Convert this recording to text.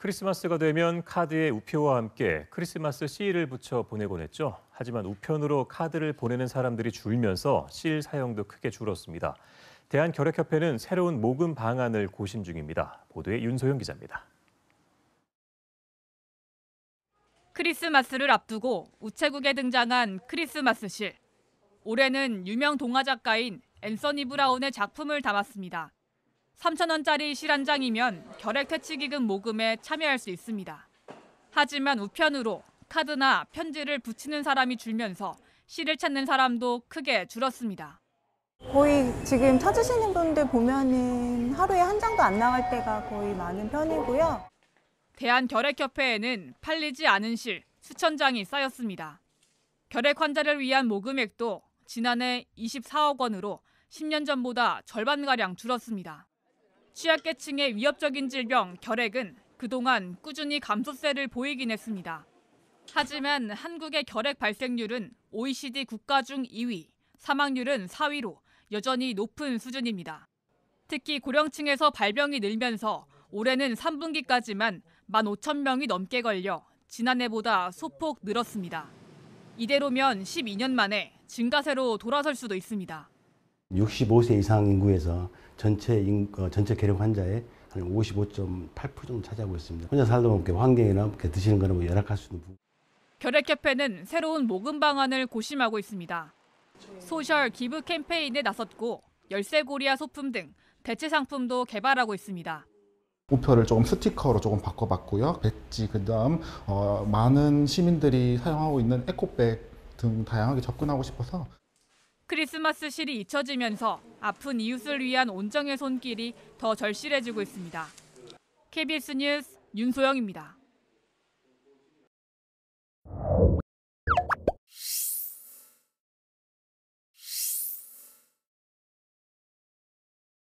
크리스마스가 되면 카드에 우표와 함께 크리스마스 시일을 붙여 보내곤 했죠. 하지만 우편으로 카드를 보내는 사람들이 줄면서 시 사용도 크게 줄었습니다. 대한결핵협회는 새로운 모금 방안을 고심 중입니다. 보도에 윤소영 기자입니다. 크리스마스를 앞두고 우체국에 등장한 크리스마스 실. 올해는 유명 동화 작가인 앤서니 브라운의 작품을 담았습니다. 3천 원짜리 실 한 장이면 결핵 퇴치기금 모금에 참여할 수 있습니다. 하지만 우편으로 카드나 편지를 붙이는 사람이 줄면서 실을 찾는 사람도 크게 줄었습니다. 거의 지금 찾으시는 분들 보면은 하루에 한 장도 안 나갈 때가 거의 많은 편이고요. 대한결핵협회에는 팔리지 않은 실 수천 장이 쌓였습니다. 결핵 환자를 위한 모금액도 지난해 24억 원으로 10년 전보다 절반가량 줄었습니다. 취약계층의 위협적인 질병 결핵은 그동안 꾸준히 감소세를 보이긴 했습니다. 하지만 한국의 결핵 발생률은 OECD 국가 중 2위, 사망률은 4위로 여전히 높은 수준입니다. 특히 고령층에서 발병이 늘면서 올해는 3분기까지만 15,000명이 넘게 걸려 지난해보다 소폭 늘었습니다. 이대로면 12년 만에 증가세로 돌아설 수도 있습니다. 65세 이상 인구에서 전체 인, 어, 전체 계력 환자의 한 55.8% 정도 차지하고 있습니다. 혼자 살다 보면 환경이나 이렇게 드시는 거는 뭐 열악할 수도 있고. 결핵협회는 새로운 모금 방안을 고심하고 있습니다. 소셜 기부 캠페인에 나섰고 열쇠고리와 소품 등 대체 상품도 개발하고 있습니다. 우표를 조금 스티커로 조금 바꿔봤고요. 배지 그다음 어, 많은 시민들이 사용하고 있는 에코백 등 다양하게 접근하고 싶어서 크리스마스 실이 잊혀지면서 아픈 이웃을 위한 온정의 손길이 더 절실해지고 있습니다. KBS 뉴스 윤소영입니다.